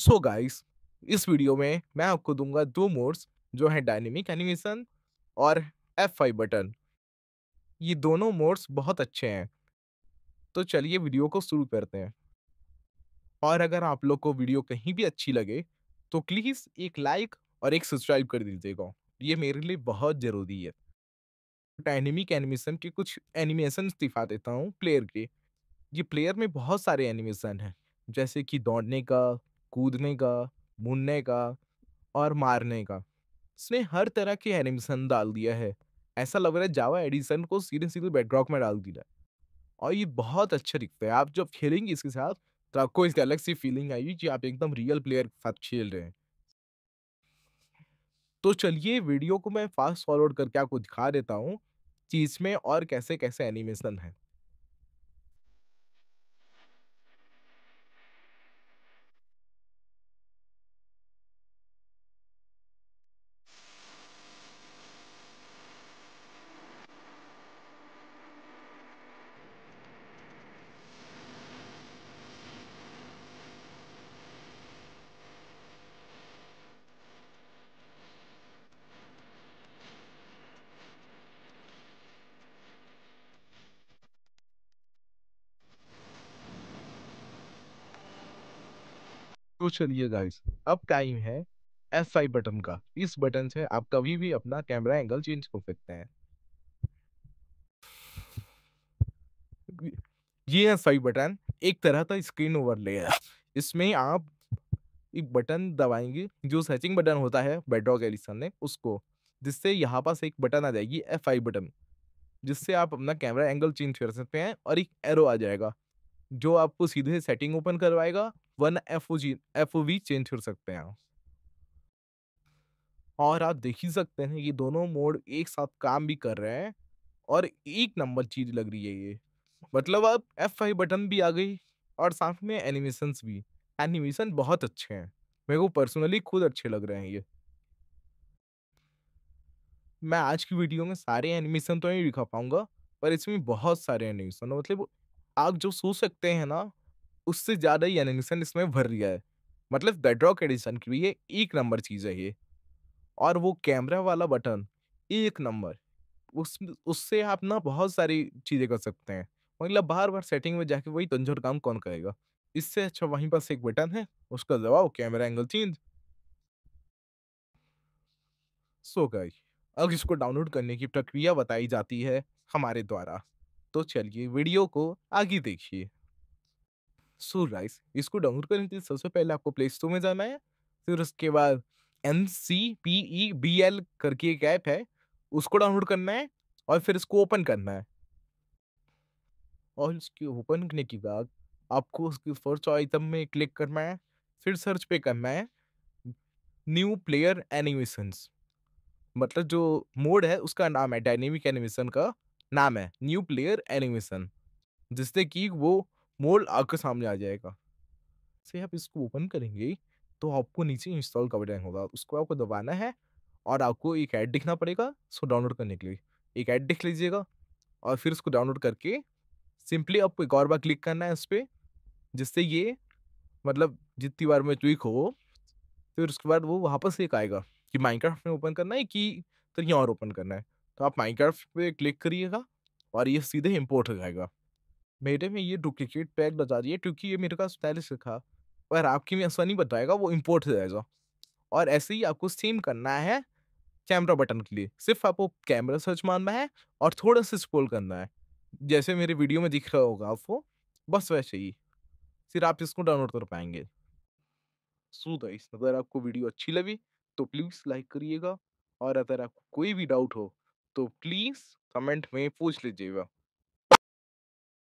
सो so guys इस video में मैं आपको दूंगा दो मोड्स जो है डायनेमिक एनिमेशन और F5 बटन ये दोनों मोड्स बहुत अच्छे हैं तो चलिए वीडियो को शुरू करते हैं और अगर आप लोग को वीडियो कहीं भी अच्छी लगे तो प्लीज़ एक लाइक और एक सब्सक्राइब कर दीजिएगा ये मेरे लिए बहुत ज़रूरी है डायनेमिक एनिमेशन के कुछ एनिमेशन दिखा देता हूँ प्लेयर के ये प्लेयर में बहुत सारे एनिमेशन हैं जैसे कि दौड़ने का कूदने का मुड़ने का और मारने का इसने हर तरह के एनिमेशन डाल दिया है ऐसा लग रहा है जावा एडिसन को सीधे सीधे बेडरॉक में डाल दिया और ये बहुत अच्छा दिखता है आप जब खेलेंगे इसके साथ तो आपको इसकी अलग सी फीलिंग आएगी कि आप एकदम रियल प्लेयर के साथ खेल रहे हैं तो चलिए वीडियो को मैं फास्ट फॉरवर्ड करके आपको दिखा देता हूँ कि इसमें और कैसे कैसे एनिमेशन है तो चलिए गाइस अब टाइम है एस आई बटन का इस बटन से आप कभी भी अपना कैमरा एंगल चेंज कर सकते हैं ये एस आई बटन एक तरह का स्क्रीन ओवर ले है इसमें आप एक बटन दबाएंगे जो सर्चिंग बटन होता है बेडरॉक एलिसन ने उसको जिससे यहाँ पास एक बटन आ जाएगी एफ आई बटन जिससे आप अपना कैमरा एंगल चेंज कर सकते हैं और एक एरो आ जाएगा जो आपको सीधे सेटिंग ओपन करवाएगा one F O G F O V change कर सकते हैं और आप देख ही सकते हैं ये दोनों मोड एक साथ काम भी कर रहे हैं और एक नंबर चीज़ लग रही है ये मतलब अब एफ फाइव बटन भी आ गई और साथ में एनिमेशंस भी एनिमेशन बहुत अच्छे हैं मेरे को पर्सनली खुद अच्छे लग रहे हैं ये मैं आज की वीडियो में सारे एनिमेशन तो नहीं दिखा पाऊंगा पर इसमें बहुत सारे एनिमेशन मतलब आप जो सोच सकते हैं ना उससे ज़्यादा ही एनिमेशन इसमें भर रहा है मतलब बेडरॉक एडिशन की भी ये एक नंबर चीज़ है ये और वो कैमरा वाला बटन एक नंबर उस उससे आप ना बहुत सारी चीज़ें कर सकते हैं मतलब बार बार सेटिंग में जाके वही तंजोर काम कौन करेगा इससे अच्छा वहीं पास एक बटन है उसका दबाओ कैमरा एंगल चेंज सो गई अब इसको डाउनलोड करने की प्रक्रिया बताई जाती है हमारे द्वारा तो चलिए वीडियो को आगे देखिए सो so इसको डाउनलोड करने के लिए सबसे पहले आपको प्ले स्टोर में जाना है फिर उसके बाद N C P E B L करके एक ऐप है उसको डाउनलोड करना है और फिर इसको ओपन करना है और इसके ओपन करने के बाद आपको उसकी फर्स्ट आइटम में क्लिक करना है फिर सर्च पे करना है न्यू प्लेयर एनिमेशंस मतलब जो मोड है उसका नाम है डायनेमिक एनिमेशन का नाम है न्यू प्लेयर एनिमेशन जिससे कि वो मोल आपके सामने आ जाएगा से आप इसको ओपन करेंगे तो आपको नीचे इंस्टॉल का बटन होगा उसको आपको दबाना है और आपको एक ऐड दिखना पड़ेगा उसको डाउनलोड करने के लिए एक ऐड दिख लीजिएगा और फिर उसको डाउनलोड करके सिंपली आपको एक और बार क्लिक करना है उस पर जिससे ये मतलब जितनी बार में ट्विक हो फिर उसके बाद वो वापस एक आएगा कि माइनक्राफ्ट में ओपन करना है कि तो यहाँ और ओपन करना है तो आप माइनक्राफ्ट पे क्लिक करिएगा और ये सीधे इम्पोर्ट हो जाएगा मेरे में ये डुप्लीकेट पैक बता दिए क्योंकि ये मेरे पास पहले से था और आपकी में ऐसा नहीं बताएगा वो इम्पोर्ट हो जाएगा और ऐसे ही आपको सेम करना है कैमरा बटन के लिए सिर्फ आपको कैमरा सर्च मारना है और थोड़ा सा स्क्रोल करना है जैसे मेरे वीडियो में दिख रहा होगा आपको बस वैसे ही फिर आप इसको डाउनलोड कर पाएंगे सो गाइस अगर आपको वीडियो अच्छी लगी तो प्लीज़ लाइक करिएगा और अगर आपको कोई भी डाउट हो तो प्लीज़ कमेंट में पूछ लीजिएगा